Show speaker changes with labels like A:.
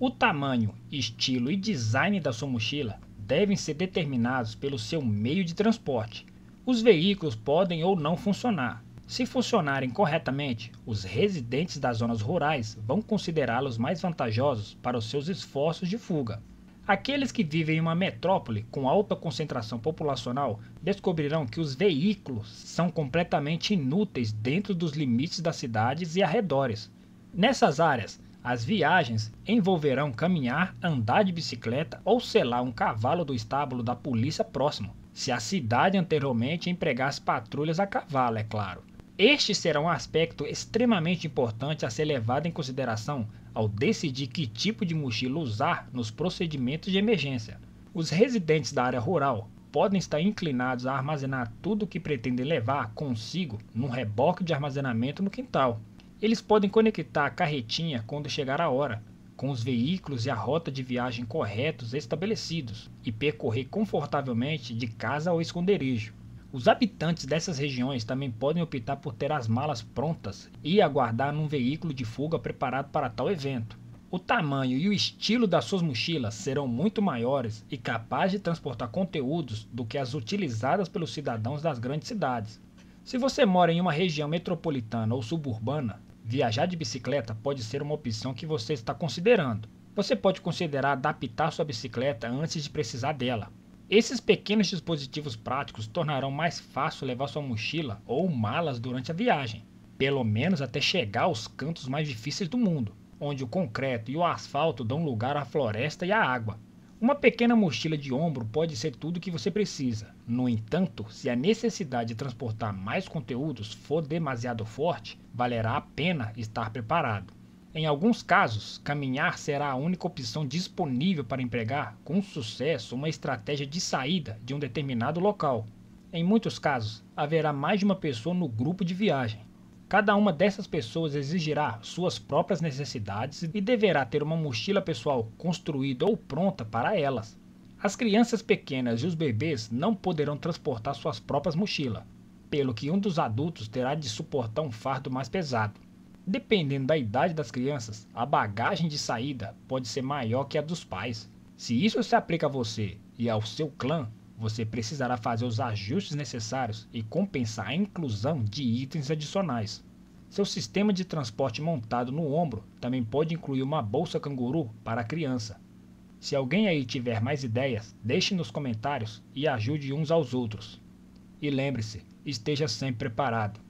A: O tamanho, estilo e design da sua mochila devem ser determinados pelo seu meio de transporte. Os veículos podem ou não funcionar. Se funcionarem corretamente, os residentes das zonas rurais vão considerá-los mais vantajosos para os seus esforços de fuga. Aqueles que vivem em uma metrópole com alta concentração populacional descobrirão que os veículos são completamente inúteis dentro dos limites das cidades e arredores. Nessas áreas, as viagens envolverão caminhar, andar de bicicleta ou selar um cavalo do estábulo da polícia próximo, se a cidade anteriormente empregasse patrulhas a cavalo, é claro. Este será um aspecto extremamente importante a ser levado em consideração ao decidir que tipo de mochila usar nos procedimentos de emergência. Os residentes da área rural podem estar inclinados a armazenar tudo o que pretendem levar consigo num reboque de armazenamento no quintal. Eles podem conectar a carretinha quando chegar a hora, com os veículos e a rota de viagem corretos estabelecidos, e percorrer confortavelmente de casa ao esconderijo. Os habitantes dessas regiões também podem optar por ter as malas prontas e aguardar num veículo de fuga preparado para tal evento. O tamanho e o estilo das suas mochilas serão muito maiores e capazes de transportar conteúdos do que as utilizadas pelos cidadãos das grandes cidades. Se você mora em uma região metropolitana ou suburbana, Viajar de bicicleta pode ser uma opção que você está considerando. Você pode considerar adaptar sua bicicleta antes de precisar dela. Esses pequenos dispositivos práticos tornarão mais fácil levar sua mochila ou malas durante a viagem, pelo menos até chegar aos cantos mais difíceis do mundo, onde o concreto e o asfalto dão lugar à floresta e à água. Uma pequena mochila de ombro pode ser tudo o que você precisa. No entanto, se a necessidade de transportar mais conteúdos for demasiado forte, valerá a pena estar preparado. Em alguns casos, caminhar será a única opção disponível para empregar com sucesso uma estratégia de saída de um determinado local. Em muitos casos, haverá mais de uma pessoa no grupo de viagem, Cada uma dessas pessoas exigirá suas próprias necessidades e deverá ter uma mochila pessoal construída ou pronta para elas. As crianças pequenas e os bebês não poderão transportar suas próprias mochilas, pelo que um dos adultos terá de suportar um fardo mais pesado. Dependendo da idade das crianças, a bagagem de saída pode ser maior que a dos pais. Se isso se aplica a você e ao seu clã, você precisará fazer os ajustes necessários e compensar a inclusão de itens adicionais. Seu sistema de transporte montado no ombro também pode incluir uma bolsa canguru para a criança. Se alguém aí tiver mais ideias, deixe nos comentários e ajude uns aos outros. E lembre-se, esteja sempre preparado.